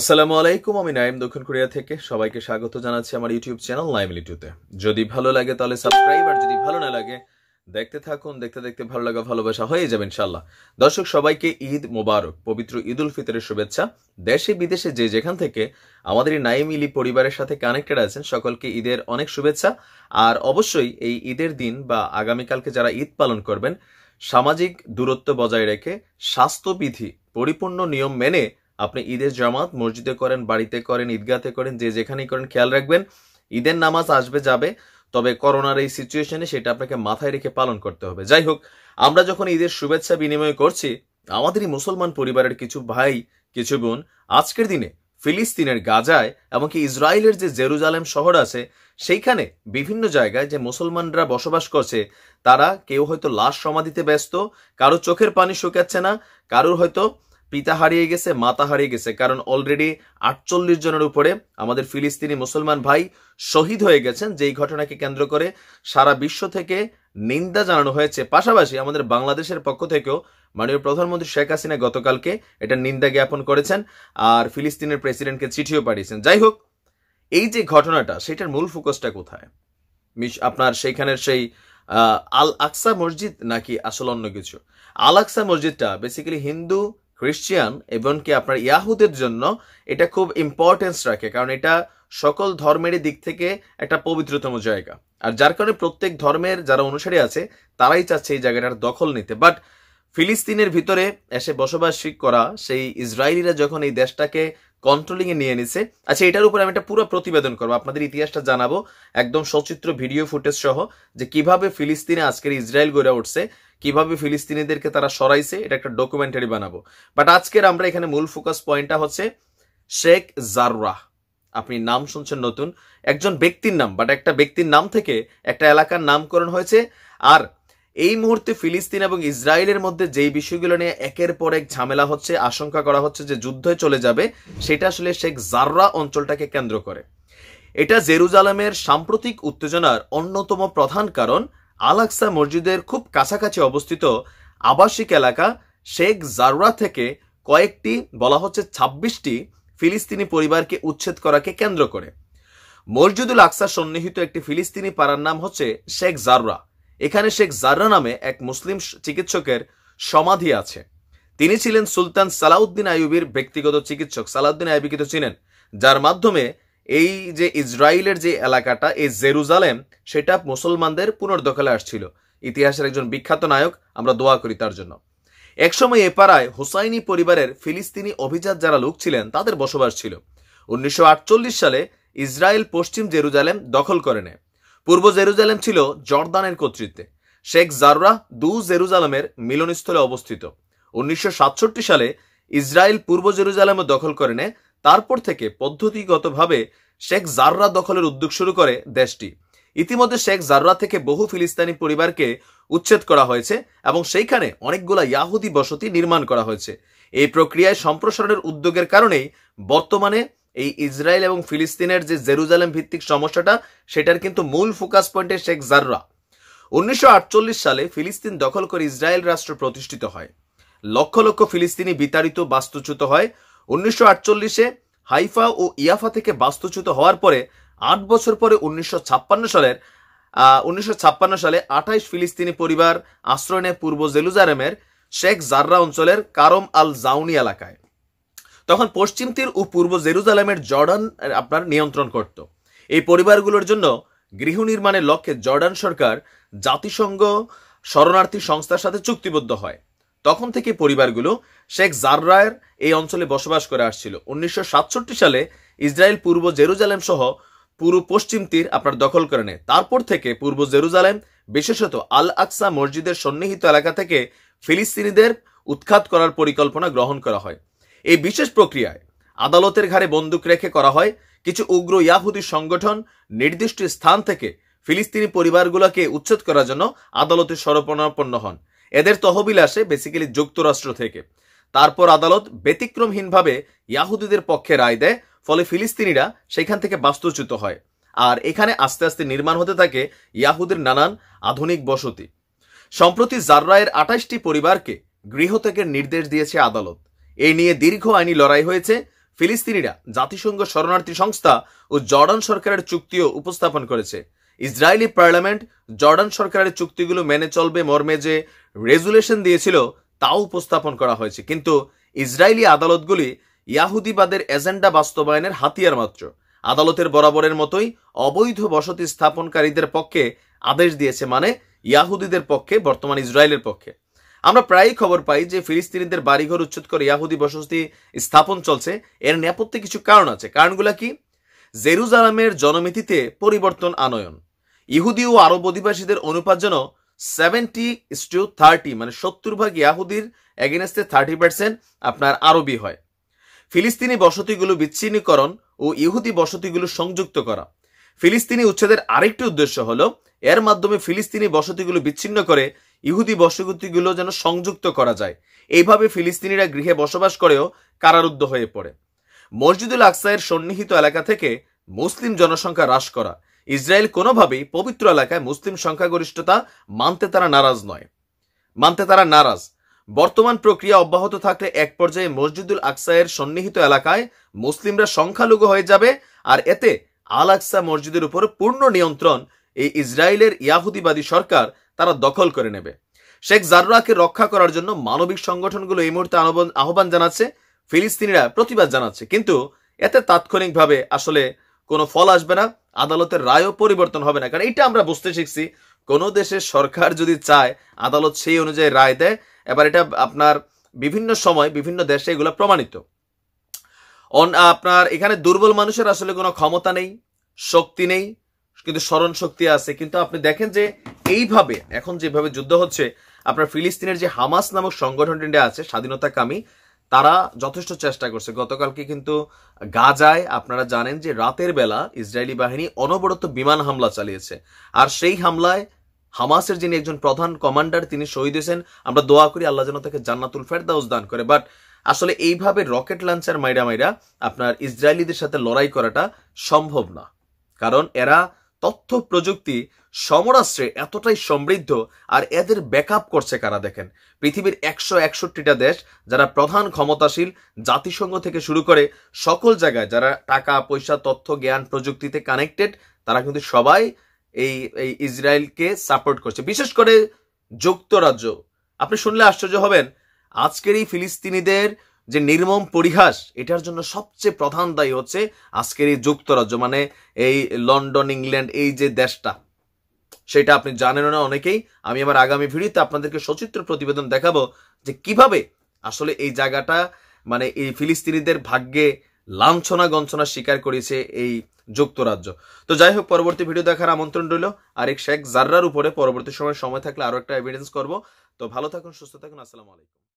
আসসালামু আলাইকুম আমি নাইম দক্ষিণ কোরিয়া থেকে সবাইকে স্বাগত জানাচ্ছি আমার ইউটিউব চ্যানেল নাইম লিটুতে যদি ভালো লাগে তাহলে সাবস্ক্রাইব আর যদি ভালো না লাগে দেখতে থাকুন দেখতে দেখতে ভালো লাগা ভালোবাসা হয়ে যাবে ইনশাল্লাহ দর্শক সবাইকে ঈদ মোবারক পবিত্র ঈদ উল ফিতরের শুভেচ্ছা দেশে বিদেশে যে যেখান থেকে আমাদের নাইম ইলি পরিবারের সাথে কানেক্টেড আছেন সকলকে ঈদের অনেক শুভেচ্ছা আর অবশ্যই এই ঈদের দিন বা আগামীকালকে যারা ঈদ পালন করবেন সামাজিক দূরত্ব বজায় রেখে স্বাস্থ্যবিধি পরিপূর্ণ নিয়ম মেনে আপনি ঈদের জামাত মসজিদে করেন বাড়িতে করেন ঈদগাতে করেন যে যেখানেই করেন খেয়াল রাখবেন ঈদের নামাজ আসবে যাবে তবে করোনার এই সিচুয়েশনে সেটা আপনাকে মাথায় রেখে পালন করতে হবে যাই হোক আমরা যখন ঈদের শুভেচ্ছা বিনিময় করছি আমাদেরই মুসলমান পরিবারের কিছু ভাই কিছু বোন আজকের দিনে ফিলিস্তিনের গাজায় এমনকি ইসরায়েলের যে জেরুজালেম শহর আছে সেইখানে বিভিন্ন জায়গায় যে মুসলমানরা বসবাস করছে তারা কেউ হয়তো লাশ সমাধিতে ব্যস্ত কারো চোখের পানি শুকাচ্ছে না কারোর হয়তো পিতা হারিয়ে গেছে মাতা হারিয়ে গেছে কারণ অলরেডি আটচল্লিশ জনের উপরে আমাদের ফিলিস্তিনি মুসলমান ভাই শহীদ হয়ে গেছেন যেই ঘটনাকে কেন্দ্র করে সারা বিশ্ব থেকে নিন্দা জানানো হয়েছে পাশাপাশি আমাদের বাংলাদেশের পক্ষ থেকেও মাননীয় প্রধানমন্ত্রী শেখ হাসিনা গতকালকে এটা নিন্দা জ্ঞাপন করেছেন আর ফিলিস্তিনের প্রেসিডেন্টকে চিঠিও পাঠিয়েছেন যাই হোক এই যে ঘটনাটা সেটার মূল ফোকাসটা কোথায় আপনার সেইখানের সেই আল আকসা মসজিদ নাকি আসল অন্য কিছু আল আকসা মসজিদটা বেসিক্যালি হিন্দু খ্রিস্টিয়ান কি আপনার ইয়াহুদের জন্য এটা খুব ইম্পর্টেন্স রাখে কারণ এটা সকল ধর্মেরই দিক থেকে একটা পবিত্রতম জায়গা আর যার কারণে প্রত্যেক ধর্মের যারা অনুসারী আছে তারাই চাচ্ছে এই জায়গাটার দখল নিতে বাট ফিলিস্তিনের ভিতরে এসে বসবাস করা সেই ইসরায়েলিরা যখন এই দেশটাকে কন্ট্রোলিং এ নিয়ে নিছে আচ্ছা এটার উপর আমি একটা পুরো প্রতিবেদন করবো আপনাদের ইতিহাসটা জানাবো একদম সচিত্র ভিডিও ফুটেজ সহ যে কিভাবে ফিলিস্তিনে আজকের ইসরায়েল গড়ে উঠছে কিভাবে ফিলিস্তিনিদেরকে তারা সরাইছে এটা একটা ডকুমেন্টারি বানাবো বাট আজকের আমরা এখানে মূল ফোকাস পয়েন্টটা হচ্ছে শেখ জাররাহ আপনি নাম শুনছেন নতুন একজন ব্যক্তির নাম বাট একটা ব্যক্তির নাম থেকে একটা এলাকার নামকরণ হয়েছে আর এই মুহূর্তে ফিলিস্তিন এবং ইসরায়েলের মধ্যে যেই বিষয়গুলো নিয়ে একের পর এক ঝামেলা হচ্ছে আশঙ্কা করা হচ্ছে যে যুদ্ধে চলে যাবে সেটা আসলে শেখ জাররা অঞ্চলটাকে কেন্দ্র করে এটা জেরুজালামের সাম্প্রতিক উত্তেজনার অন্যতম প্রধান কারণ আলাক্সা মসজিদের খুব কাছাকাছি অবস্থিত আবাসিক এলাকা শেখ জারুরা থেকে কয়েকটি বলা হচ্ছে ছাব্বিশটি ফিলিস্তিনি পরিবারকে উচ্ছেদ করাকে কেন্দ্র করে মসজিদুল আকসা সন্নিহিত একটি ফিলিস্তিনি পাড়ার নাম হচ্ছে শেখ জাররা এখানে শেখ জাররা নামে এক মুসলিম চিকিৎসকের সমাধি আছে তিনি ছিলেন সুলতান সালাউদ্দিন আয়ুবির ব্যক্তিগত চিকিৎসক সালাউদ্দিন আয়ুবিকে তো ছিলেন যার মাধ্যমে এই যে ইসরায়েলের যে এলাকাটা এই জেরুজালেম সেটা মুসলমানদের পুনর্দখলে আসছিল ইতিহাসের একজন বিখ্যাত নায়ক আমরা দোয়া করি তার জন্য একসময় এ পাড়ায় হুসাইনি পরিবারের ফিলিস্তিনি অভিজাত যারা লোক ছিলেন তাদের বসবাস ছিল উনিশশো সালে ইসরায়েল পশ্চিম জেরুজালেম দখল করে নেয় পূর্ব জেরুজালেম ছিল জর্দানের কর্তৃত্বে শেখ জারুরা দু জেরুজালেমের মিলনস্থলে অবস্থিত উনিশশো সালে ইসরায়েল পূর্ব জেরুজালেমও দখল করে নেয় তারপর থেকে পদ্ধতিগতভাবে শেখ জাররা দখলের উদ্যোগ শুরু করে দেশটি ইতিমধ্যে শেখ জাররা থেকে বহু ফিলিস্তিনি পরিবারকে উচ্ছেদ করা হয়েছে এবং সেইখানে অনেকগুলা ইয়াহুদি বসতি নির্মাণ করা হয়েছে এই প্রক্রিয়ায় সম্প্রসারণের উদ্যোগের কারণেই বর্তমানে এই ইসরায়েল এবং ফিলিস্তিনের যে জেরুজালেম ভিত্তিক সমস্যাটা সেটার কিন্তু মূল ফোকাস পয়েন্টে শেখ জাররা উনিশশো সালে ফিলিস্তিন দখল করে ইসরায়েল রাষ্ট্র প্রতিষ্ঠিত হয় লক্ষ লক্ষ ফিলিস্তিনি বিতাড়িত বাস্তুচ্যুত হয় উনিশশো আটচল্লিশে হাইফা ও ইয়াফা থেকে বাস্তুচ্যুত হওয়ার পরে আট বছর পরে উনিশশো সালের উনিশশো সালে আঠাইশ ফিলিস্তিনি পরিবার আশ্রয় নেয় পূর্ব জেলুজারেমের শেখ জাররা অঞ্চলের কারম আল জাউনি এলাকায় তখন পশ্চিম তীর ও পূর্ব জেরুজালেমের জর্ডান আপনার নিয়ন্ত্রণ করত এই পরিবারগুলোর জন্য গৃহ নির্মাণের লক্ষ্যে জর্ডান সরকার জাতিসংঘ শরণার্থী সংস্থার সাথে চুক্তিবদ্ধ হয় তখন থেকে পরিবারগুলো শেখ জাররায়ের এই অঞ্চলে বসবাস করে আসছিল উনিশশো সালে ইসরায়েল পূর্ব জেরুজালেম সহ পুরো পশ্চিম তীর আপনার দখল করে নেয় তারপর থেকে পূর্ব জেরুজালেম বিশেষত আল আকসা মসজিদের সন্নিহিত এলাকা থেকে ফিলিস্তিনিদের উৎখাত করার পরিকল্পনা গ্রহণ করা হয় এই বিশেষ প্রক্রিয়ায় আদালতের ঘাড়ে বন্দুক রেখে করা হয় কিছু উগ্র ইয়াহুদি সংগঠন নির্দিষ্ট স্থান থেকে ফিলিস্তিনি পরিবারগুলোকে উচ্ছেদ করার জন্য আদালতে সরপণাপন্ন হন এদের তহবিল আসে বেসিক্যালি যুক্তরাষ্ট্র থেকে তারপর আদালত ব্যতিক্রমহীনভাবে ইয়াহুদিদের পক্ষে রায় দেয় ফলে ফিলিস্তিনিরা সেখান থেকে বাস্তুচ্যুত হয় আর এখানে আস্তে আস্তে নির্মাণ হতে থাকে ইয়াহুদের নানান আধুনিক বসতি সম্প্রতি জাররায়ের আঠাশটি পরিবারকে গৃহত্যাগের নির্দেশ দিয়েছে আদালত এ নিয়ে দীর্ঘ আইনি লড়াই হয়েছে ফিলিস্তিনিরা জাতিসংঘ শরণার্থী সংস্থা ও জর্ডান সরকারের চুক্তিও উপস্থাপন করেছে ইসরায়েলি পার্লামেন্ট জর্ডান সরকারের চুক্তিগুলো মেনে চলবে মর্মে যে রেজুলেশন দিয়েছিল তাও উপস্থাপন করা হয়েছে কিন্তু ইসরায়েলি আদালতগুলি ইয়াহুদিবাদের এজেন্ডা বাস্তবায়নের হাতিয়ার মাত্র আদালতের বরাবরের মতোই অবৈধ বসতি স্থাপনকারীদের পক্ষে আদেশ দিয়েছে মানে ইয়াহুদিদের পক্ষে বর্তমান ইসরায়েলের পক্ষে আমরা প্রায়ই খবর পাই যে ফিলিস্তিনিদের বাড়িঘর উচ্ছেদ করে ইয়াহুদি বসতি স্থাপন চলছে এর নেপথ্যে কিছু কারণ আছে কারণগুলো কি জেরুজালামের জনমিতিতে পরিবর্তন আনয়ন ইহুদি ও আরব অধিবাসীদের অনুপাত যেন সেভেন্টি টু থার্টি মানে সত্তর ভাগ ইয়াহুদির এগেনস্টে থার্টি পার্সেন্ট আপনার আরবি হয় ফিলিস্তিনি বসতিগুলো বিচ্ছিন্নীকরণ ও ইহুদি বসতিগুলো সংযুক্ত করা ফিলিস্তিনি উচ্ছেদের আরেকটি উদ্দেশ্য হল এর মাধ্যমে ফিলিস্তিনি বসতিগুলো বিচ্ছিন্ন করে ইহুদি বসতিগুলো যেন সংযুক্ত করা যায় এইভাবে ফিলিস্তিনিরা গৃহে বসবাস করেও কারারুদ্ধ হয়ে পড়ে মসজিদুল আকসাইয়ের সন্নিহিত এলাকা থেকে মুসলিম জনসংখ্যা হ্রাস করা ইসরায়েল কোনোভাবেই পবিত্র এলাকায় মুসলিম সংখ্যাগরিষ্ঠতা মানতে তারা নারাজ নয় মানতে তারা নারাজ বর্তমান প্রক্রিয়া অব্যাহত থাকলে এক পর্যায়ে মসজিদুল আকসায়ের সন্নিহিত এলাকায় মুসলিমরা সংখ্যালঘু হয়ে যাবে আর এতে আল আকসা মসজিদের উপর পূর্ণ নিয়ন্ত্রণ এই ইসরায়েলের ইয়াহুদিবাদী সরকার তারা দখল করে নেবে শেখ জাররাকে রক্ষা করার জন্য মানবিক সংগঠনগুলো এই মুহূর্তে আহ্বান জানাচ্ছে ফিলিস্তিনিরা প্রতিবাদ জানাচ্ছে কিন্তু এতে তাৎক্ষণিকভাবে আসলে কোনো ফল আসবে না আদালতের রায়ও পরিবর্তন হবে না কারণ এটা আমরা বুঝতে শিখছি কোনো দেশের সরকার যদি চায় আদালত সেই অনুযায়ী রায় দেয় এবার এটা আপনার বিভিন্ন সময় বিভিন্ন দেশে এগুলো প্রমাণিত আপনার এখানে দুর্বল মানুষের আসলে কোনো ক্ষমতা নেই শক্তি নেই কিন্তু স্মরণ শক্তি আছে কিন্তু আপনি দেখেন যে এইভাবে এখন যেভাবে যুদ্ধ হচ্ছে আপনার ফিলিস্তিনের যে হামাস নামক সংগঠনটি আছে স্বাধীনতাকামী তারা যথেষ্ট চেষ্টা করছে গতকালকে কিন্তু গাজায় আপনারা জানেন যে রাতের বেলা ইসরায়েলি বাহিনী অনবরত বিমান হামলা চালিয়েছে আর সেই হামলায় হামাসের যিনি একজন প্রধান কমান্ডার তিনি শহীদ হয়েছেন আমরা দোয়া করি আল্লাহ যেন তাকে জান্নাতুল ফেরদাউস দান করে বাট আসলে এইভাবে রকেট লঞ্চার মাইরা মাইরা আপনার ইসরায়েলিদের সাথে লড়াই করাটা সম্ভব না কারণ এরা তথ্য প্রযুক্তি সমরাষ্ট্রে এতটাই সমৃদ্ধ আর এদের ব্যাকআপ করছে কারা দেখেন পৃথিবীর একশো একষট্টিটা দেশ যারা প্রধান ক্ষমতাশীল জাতিসংঘ থেকে শুরু করে সকল জায়গায় যারা টাকা পয়সা তথ্য জ্ঞান প্রযুক্তিতে কানেক্টেড তারা কিন্তু সবাই এই এই ইসরায়েলকে সাপোর্ট করছে বিশেষ করে যুক্তরাজ্য আপনি শুনলে আশ্চর্য হবেন আজকের এই ফিলিস্তিনিদের যে নির্মম পরিহাস এটার জন্য সবচেয়ে প্রধান দায়ী হচ্ছে আজকের এই যুক্তরাজ্য মানে এই লন্ডন ইংল্যান্ড এই যে দেশটা সেটা আপনি জানেন না অনেকেই আমি আমার আগামী ভিডিওতে আপনাদেরকে সচিত্র প্রতিবেদন দেখাবো যে কিভাবে আসলে এই জায়গাটা মানে এই ফিলিস্তিনিদের ভাগ্যে লাঞ্ছনা গঞ্ছনা স্বীকার করেছে এই যুক্তরাজ্য তো যাই হোক পরবর্তী ভিডিও দেখার আমন্ত্রণ রইল আরেক শেখ জার্রার উপরে পরবর্তী সময় সময় থাকলে আরও একটা এভিডেন্স করব তো ভালো থাকুন সুস্থ থাকুন আসসালামু আলাইকুম